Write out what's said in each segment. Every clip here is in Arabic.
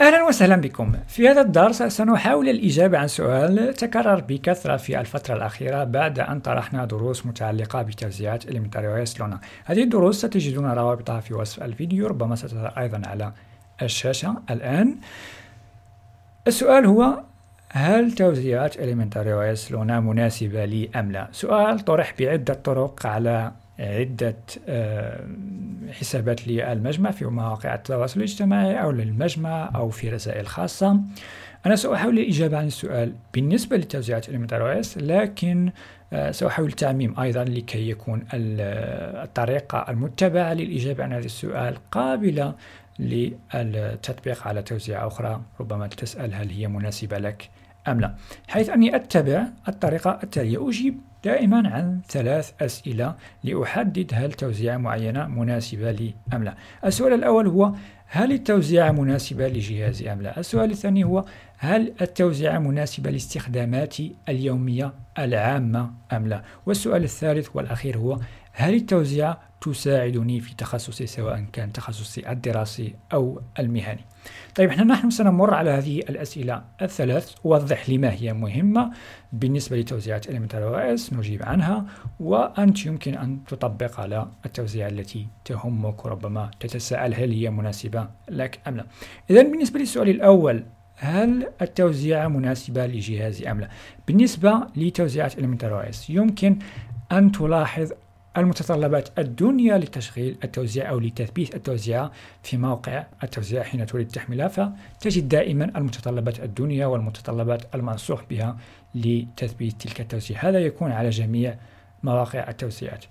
أهلا وسهلا بكم في هذا الدرس سنحاول الإجابة عن سؤال تكرر بكثرة في الفترة الأخيرة بعد أن طرحنا دروس متعلقة بتوزيعات اس لونا هذه الدروس ستجدون روابطها في وصف الفيديو ربما ستظهر أيضا على الشاشة الآن السؤال هو هل توزيعات اس لونا مناسبة لي أم لا؟ سؤال طرح بعدة طرق على عدة آه، حسابات للمجمع في مواقع التواصل الاجتماعي أو للمجمع أو في رسائل خاصة أنا سأحاول الإجابة عن السؤال بالنسبة لتوزيعات إليمنتر لكن آه، سأحاول التعميم أيضا لكي يكون آه، الطريقة المتبعة للإجابة عن هذا السؤال قابلة للتطبيق على توزيع أخرى ربما تسأل هل هي مناسبة لك أم لا حيث أني أتبع الطريقة التالية أجيب دائما عن ثلاث أسئلة لأحدد هل توزيعة معينة مناسبة لي أم لا السؤال الأول هو هل التوزيعة مناسبة لجهازي أم لا السؤال الثاني هو هل التوزيعة مناسبة لاستخداماتي اليومية العامة أم لا والسؤال الثالث والأخير هو هل التوزيعة تساعدني في تخصصي سواء كان تخصصي الدراسي أو المهني طيب احنا نحن سنمر على هذه الأسئلة الثلاث ووضح لما هي مهمة بالنسبة لتوزيعات Elemental OS نجيب عنها وأنت يمكن أن تطبق على التوزيعة التي تهمك وربما تتساءل هل هي مناسبة لك أم لا إذا بالنسبة للسؤال الأول هل التوزيعة مناسبة لجهازي أم لا بالنسبة لتوزيعة Elemental OS يمكن أن تلاحظ المتطلبات الدنيا لتشغيل التوزيع أو لتثبيت التوزيع في موقع التوزيع حين تريد تحملها فتجد دائما المتطلبات الدنيا والمتطلبات المنسوخ بها لتثبيت تلك التوزيع هذا يكون على جميع مواقع التوزيعات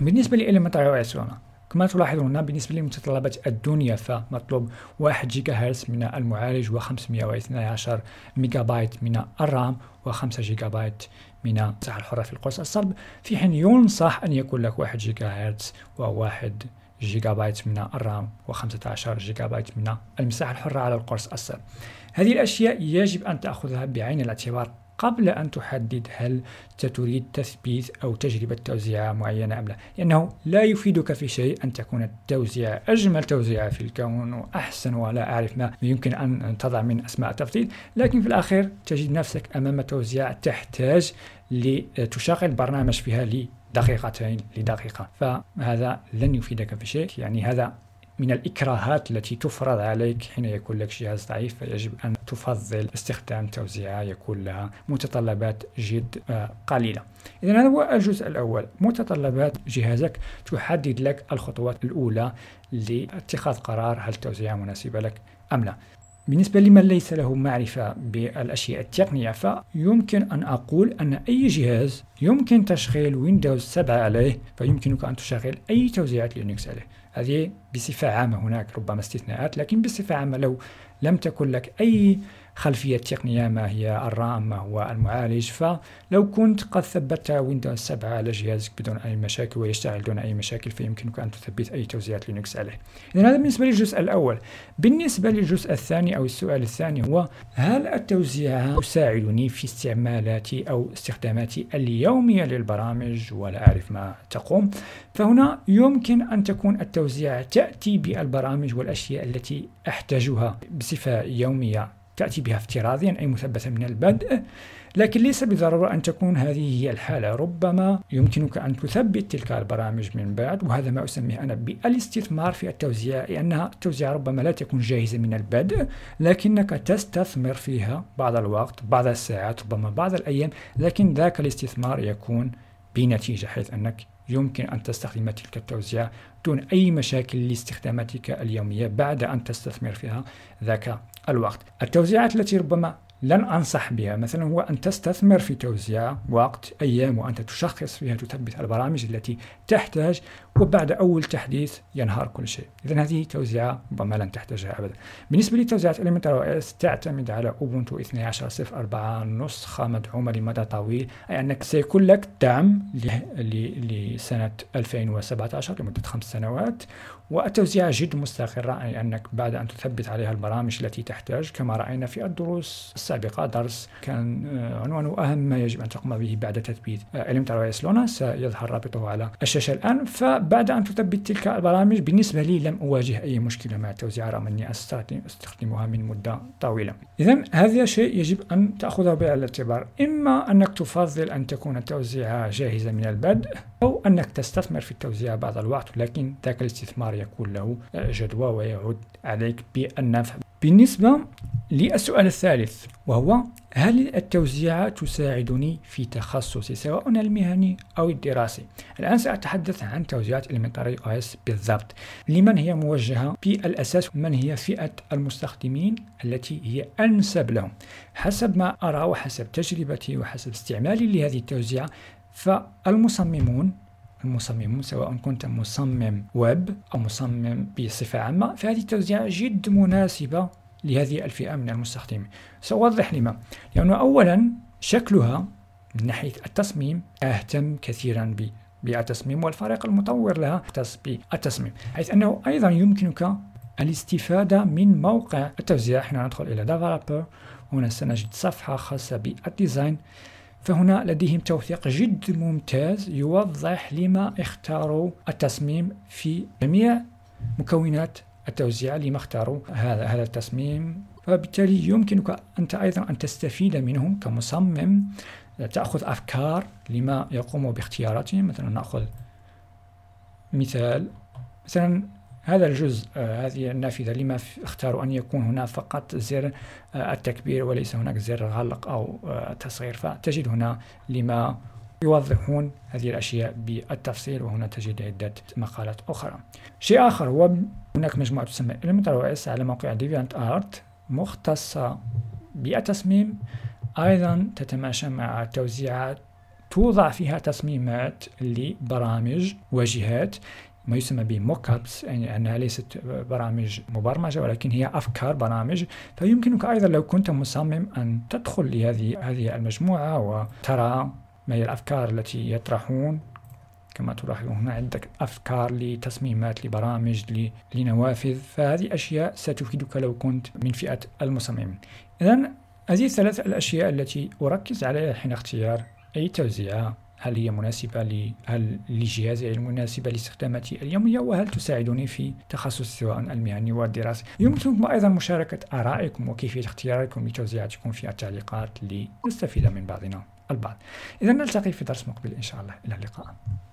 بالنسبة لإليمنتار أو أسونا كما تلاحظون بالنسبة لمتطلبات الدنيا فمطلوب 1 جيجا هرتز من المعالج و512 ميجا بايت من الرام و5 جيجا بايت من تاع الحرة في القرص الصلب في حين ينصح أن يكون لك 1 جيجا هرتز و1 جيجا بايت من الرام و15 جيجا بايت من المساحة الحرة على القرص الصلب هذه الأشياء يجب أن تأخذها بعين الاعتبار قبل أن تحدد هل تريد تثبيت أو تجربة توزيعة معينة أم لا لأنه لا يفيدك في شيء أن تكون التوزيعة أجمل توزيعة في الكون وأحسن ولا أعرف ما يمكن أن تضع من أسماء تفضيل لكن في الأخير تجد نفسك أمام توزيعة تحتاج لتشغل برنامج فيها لدقيقتين لدقيقة فهذا لن يفيدك في شيء يعني هذا من الإكراهات التي تفرض عليك حين يكون لك جهاز ضعيف فيجب أن تفضل استخدام توزيعة يكون لها متطلبات جد آه، قليلة إذا هذا هو الجزء الأول متطلبات جهازك تحدد لك الخطوات الأولى لاتخاذ قرار هل التوزيعة مناسبة لك أم لا بالنسبة لمن ليس له معرفة بالأشياء التقنية فيمكن أن أقول أن أي جهاز يمكن تشغيل ويندوز 7 عليه فيمكنك أن تشغل أي توزيعات لينكس عليه هذه بصفة عامة هناك ربما استثناءات لكن بصفة عامة لو لم تكن لك أي خلفية التقنية ما هي الرام ما هو المعالج فلو كنت قد ثبت ويندوز 7 على جهازك بدون أي مشاكل ويشتغل دون أي مشاكل فيمكنك أن تثبت أي توزيعات لينكس عليه إذا هذا بالنسبة للجزء الأول بالنسبة للجزء الثاني أو السؤال الثاني هو هل التوزيع يساعدني في استعمالاتي أو استخداماتي اليومية للبرامج ولا أعرف ما تقوم فهنا يمكن أن تكون التوزيع تأتي بالبرامج والأشياء التي أحتاجها بصفة يومية تأتي بها افتراضيا أي مثبتة من البدء لكن ليس بالضرورة أن تكون هذه هي الحالة ربما يمكنك أن تثبت تلك البرامج من بعد وهذا ما أسميه أنا بالاستثمار في التوزيع لأنها التوزيع ربما لا تكون جاهزة من البدء لكنك تستثمر فيها بعض الوقت بعض الساعات ربما بعض الأيام لكن ذاك الاستثمار يكون بنتيجة حيث أنك يمكن أن تستخدم تلك التوزيع دون أي مشاكل لاستخداماتك اليومية بعد أن تستثمر فيها ذاك الوقت التوزيعات التي ربما لن أنصح بها مثلا هو أن تستثمر في توزيع وقت أيام وأنت تشخص فيها تثبت البرامج التي تحتاج وبعد أول تحديث ينهار كل شيء إذا هذه توزيعة ربما لن تحتاجها أبدا بالنسبة لتوزيعة Elementor OS تعتمد على أوبونتو 12.04 نسخة مدعومة لمدى طويل أي أنك سيكون لك دعم لسنة 2017 لمدة خمس سنوات والتوزيعة جد مستقرة أي أنك بعد أن تثبت عليها البرامج التي تحتاج كما رأينا في الدروس السابقة درس كان آه، عنوانه أهم ما يجب أن تقوم به بعد تثبيت آه، علم ترى لونا سيظهر رابطه على الشاشة الآن فبعد أن تثبت تلك البرامج بالنسبة لي لم أواجه أي مشكلة مع التوزيع رغم أني أستخدمها من مدة طويلة إذا هذا شيء يجب أن تأخذه بعين الاعتبار إما أنك تفضل أن تكون التوزيعة جاهزة من البدء أو أنك تستثمر في التوزيع بعض الوقت لكن ذاك الاستثمار يكون له آه، جدوى ويعود عليك بالنفع بالنسبة للسؤال الثالث وهو هل التوزيع تساعدني في تخصصي سواء المهني أو الدراسي؟ الآن سأتحدث عن توزيعات المطاري أو إس بالضبط لمن هي موجهة في الأساس من هي فئة المستخدمين التي هي أنسب لهم حسب ما أرى وحسب تجربتي وحسب استعمالي لهذه التوزيعة فالمصممون المصممون سواء كنت مصمم ويب أو مصمم بصفة عامة فهذه التوزيعة جد مناسبة لهذه الفئة من المستخدمين سأوضح لما لأنه أولا شكلها من ناحية التصميم أهتم كثيرا بالتصميم والفريق المطور لها اختص بالتصميم حيث أنه أيضا يمكنك الاستفادة من موقع التوزيع هنا ندخل إلى Developer هنا سنجد صفحة خاصة بالديزاين فهنا لديهم توثيق جد ممتاز يوضح لما اختاروا التصميم في جميع مكونات التوزيع لما اختاروا هذا هذا التصميم فبالتالي يمكنك أنت أيضا أن تستفيد منهم كمصمم آه، تأخذ أفكار لما يقوموا باختياراتهم مثلا نأخذ مثال مثلا هذا الجزء آه، هذه النافذة لما اختاروا أن يكون هنا فقط زر آه، التكبير وليس هناك زر غلق أو تصغير فتجد هنا لما يوضحون هذه الأشياء بالتفصيل وهنا تجد عدة مقالات أخرى شيء آخر هو هناك مجموعة تسمى Elementor OS على موقع ديفيانت آرت مختصة بالتصميم أيضا تتماشى مع توزيعات توضع فيها تصميمات لبرامج واجهات ما يسمى بموك ابس يعني انها ليست برامج مبرمجه ولكن هي افكار برامج فيمكنك ايضا لو كنت مصمم ان تدخل لهذه هذه المجموعه وترى ما هي الافكار التي يطرحون كما تلاحظون هنا عندك أفكار لتصميمات لبرامج لنوافذ فهذه أشياء ستفيدك لو كنت من فئة المصممين إذا هذه الثلاث الأشياء التي أركز عليها حين اختيار أي توزيعة هل هي مناسبة لي هل لجهازي المناسبة لاستخداماتي اليومية وهل تساعدني في تخصص سواء المهني والدراسي يمكنكم أيضا مشاركة آرائكم وكيفية اختياركم لتوزيعاتكم في التعليقات لنستفيد من بعضنا البعض إذا نلتقي في درس مقبل إن شاء الله إلى اللقاء